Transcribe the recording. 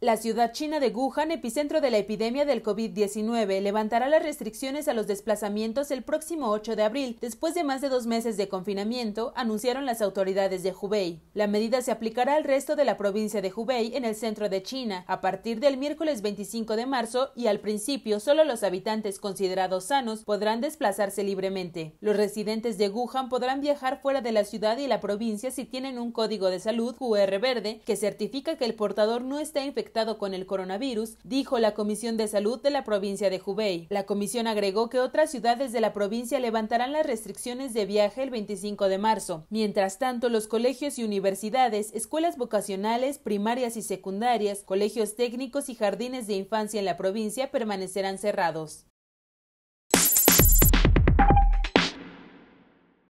La ciudad china de Wuhan, epicentro de la epidemia del COVID-19, levantará las restricciones a los desplazamientos el próximo 8 de abril, después de más de dos meses de confinamiento, anunciaron las autoridades de Hubei. La medida se aplicará al resto de la provincia de Hubei en el centro de China, a partir del miércoles 25 de marzo y al principio solo los habitantes considerados sanos podrán desplazarse libremente. Los residentes de Wuhan podrán viajar fuera de la ciudad y la provincia si tienen un código de salud QR verde que certifica que el portador no está infectado con el coronavirus, dijo la Comisión de Salud de la provincia de Hubei. La comisión agregó que otras ciudades de la provincia levantarán las restricciones de viaje el 25 de marzo. Mientras tanto, los colegios y universidades, escuelas vocacionales, primarias y secundarias, colegios técnicos y jardines de infancia en la provincia permanecerán cerrados.